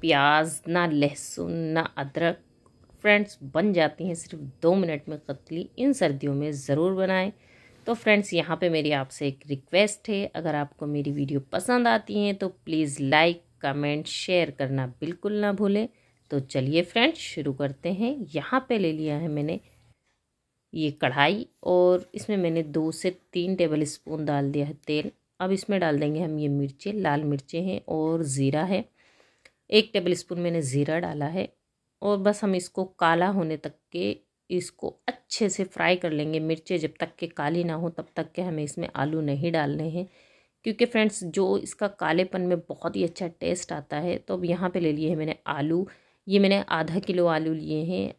प्याज ना लहसुन ना अदरक फ्रेंड्स बन जाती हैं सिर्फ दो मिनट में कतली इन सर्दियों में ज़रूर बनाएं तो फ्रेंड्स यहाँ पे मेरी आपसे एक रिक्वेस्ट है अगर आपको मेरी वीडियो पसंद आती हैं तो प्लीज़ लाइक कमेंट शेयर करना बिल्कुल ना भूलें तो चलिए फ्रेंड्स शुरू करते हैं यहाँ पे ले लिया है मैंने ये कढ़ाई और इसमें मैंने दो से तीन टेबल स्पून डाल दिया है तेल अब इसमें डाल देंगे हम ये मिर्चें लाल मिर्चें हैं और ज़ीरा है एक टेबल स्पून मैंने ज़ीरा डाला है और बस हम इसको काला होने तक के इसको अच्छे से फ्राई कर लेंगे मिर्चें जब तक के काली ना हो तब तक के हमें इसमें आलू नहीं डालने हैं क्योंकि फ्रेंड्स जो इसका कालेपन में बहुत ही अच्छा टेस्ट आता है तो अब यहाँ पे ले लिए हैं मैंने आलू ये मैंने आधा किलो आलू लिए हैं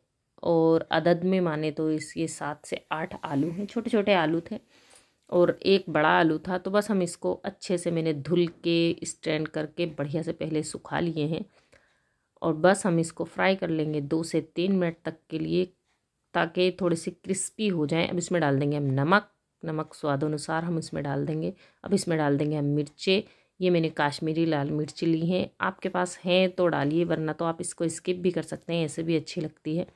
और अदद में माने तो इसके सात से आठ आलू हैं छोटे छोटे आलू थे और एक बड़ा आलू था तो बस हम इसको अच्छे से मैंने धुल के स्टैंड करके बढ़िया से पहले सुखा लिए हैं और बस हम इसको फ्राई कर लेंगे दो से तीन मिनट तक के लिए ताकि थोड़े से क्रिस्पी हो जाएं अब इसमें डाल देंगे हम नमक नमक स्वाद अनुसार हम इसमें डाल देंगे अब इसमें डाल देंगे हम मिर्चे ये मैंने काश्मीरी लाल मिर्ची ली हैं आपके पास हैं तो डालिए वरना तो आप इसको स्किप भी कर सकते हैं ऐसे भी अच्छी लगती है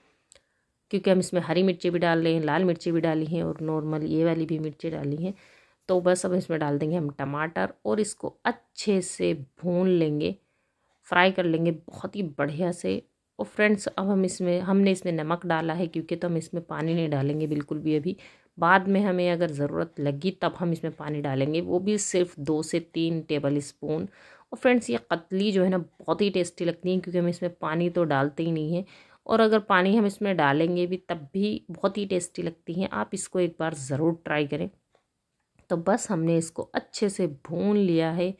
क्योंकि हम इसमें हरी मिर्ची भी डाल रहे हैं लाल मिर्ची भी डाली हैं और नॉर्मल ये वाली भी मिर्ची डाली हैं तो बस अब इसमें डाल देंगे हम टमाटर और इसको अच्छे से भून लेंगे फ्राई कर लेंगे बहुत ही बढ़िया से और फ्रेंड्स अब हम इसमें हमने इसमें नमक डाला है क्योंकि तो हम इसमें पानी नहीं डालेंगे बिल्कुल भी अभी बाद में हमें अगर ज़रूरत लगी तब हम इसमें पानी डालेंगे वो भी सिर्फ दो से तीन टेबल स्पून और फ्रेंड्स ये कतली जो है ना बहुत ही टेस्टी लगती है क्योंकि हम इसमें पानी तो डालते ही नहीं हैं और अगर पानी हम इसमें डालेंगे भी तब भी बहुत ही टेस्टी लगती हैं आप इसको एक बार ज़रूर ट्राई करें तो बस हमने इसको अच्छे से भून लिया है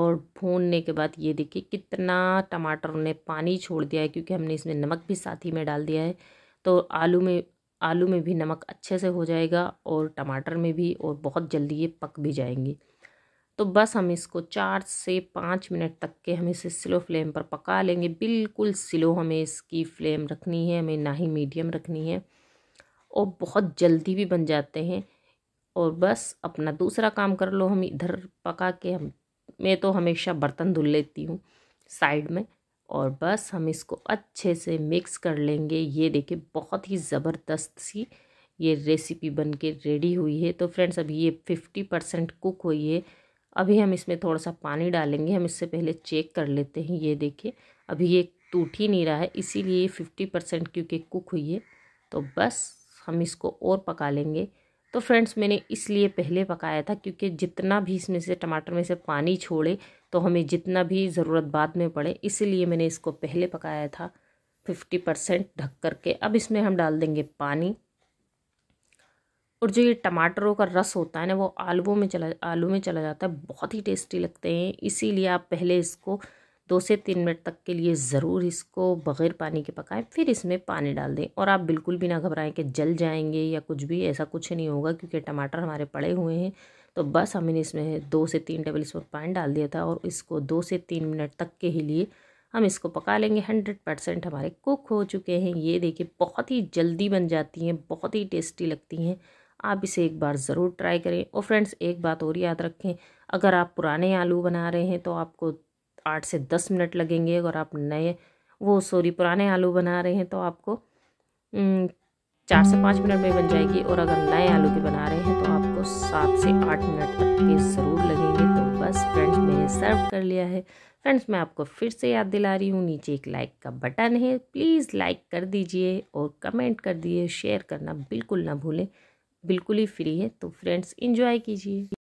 और भूनने के बाद ये देखिए कितना टमाटर ने पानी छोड़ दिया है क्योंकि हमने इसमें नमक भी साथ ही में डाल दिया है तो आलू में आलू में भी नमक अच्छे से हो जाएगा और टमाटर में भी और बहुत जल्दी ये पक भी जाएंगे तो बस हम इसको चार से पाँच मिनट तक के हम इसे स्लो फ्लेम पर पका लेंगे बिल्कुल स्लो हमें इसकी फ्लेम रखनी है हमें ना ही मीडियम रखनी है और बहुत जल्दी भी बन जाते हैं और बस अपना दूसरा काम कर लो हम इधर पका के हम मैं तो हमेशा बर्तन धुल लेती हूँ साइड में और बस हम इसको अच्छे से मिक्स कर लेंगे ये देखिए बहुत ही ज़बरदस्त सी ये रेसिपी बन के रेडी हुई है तो फ्रेंड्स अभी ये फिफ्टी परसेंट कुक हुई है अभी हम इसमें थोड़ा सा पानी डालेंगे हम इससे पहले चेक कर लेते हैं ये देखिए अभी ये टूट ही नहीं रहा है इसीलिए फिफ्टी परसेंट क्योंकि कुक हुई है तो बस हम इसको और पका लेंगे तो फ्रेंड्स मैंने इसलिए पहले पकाया था क्योंकि जितना भी इसमें से टमाटर में से पानी छोड़े तो हमें जितना भी ज़रूरत बाद में पड़े इसलिए मैंने इसको पहले पकाया था फिफ्टी परसेंट ढक कर के अब इसमें हम डाल देंगे पानी और जो ये टमाटरों का रस होता है ना वो आलुओं में चला आलू में चला जाता है बहुत ही टेस्टी लगते हैं इसीलिए आप पहले इसको दो से तीन मिनट तक के लिए ज़रूर इसको बग़ैर पानी के पकाएं फिर इसमें पानी डाल दें और आप बिल्कुल भी ना घबराएं कि जल जाएंगे या कुछ भी ऐसा कुछ नहीं होगा क्योंकि टमाटर हमारे पड़े हुए हैं तो बस हमने इसमें दो से तीन टेबल स्पून पानी डाल दिया था और इसको दो से तीन मिनट तक के ही लिए हम इसको पका लेंगे हंड्रेड परसेंट हमारे कुक हो चुके हैं ये देखिए बहुत ही जल्दी बन जाती हैं बहुत ही टेस्टी लगती हैं आप इसे एक बार ज़रूर ट्राई करें और फ्रेंड्स एक बात और याद रखें अगर आप पुराने आलू बना रहे हैं तो आपको आठ से दस मिनट लगेंगे अगर आप नए वो सॉरी पुराने आलू बना रहे हैं तो आपको चार से पाँच मिनट में बन जाएगी और अगर नए आलू भी बना रहे हैं तो आपको सात से आठ मिनट तक के ज़रूर लगेंगे तो बस फ्रेंड्स मैंने सर्व कर लिया है फ्रेंड्स मैं आपको फिर से याद दिला रही हूँ नीचे एक लाइक का बटन है प्लीज़ लाइक कर दीजिए और कमेंट कर दिए शेयर करना बिल्कुल ना भूलें बिल्कुल ही फ्री है तो फ्रेंड्स इन्जॉय कीजिए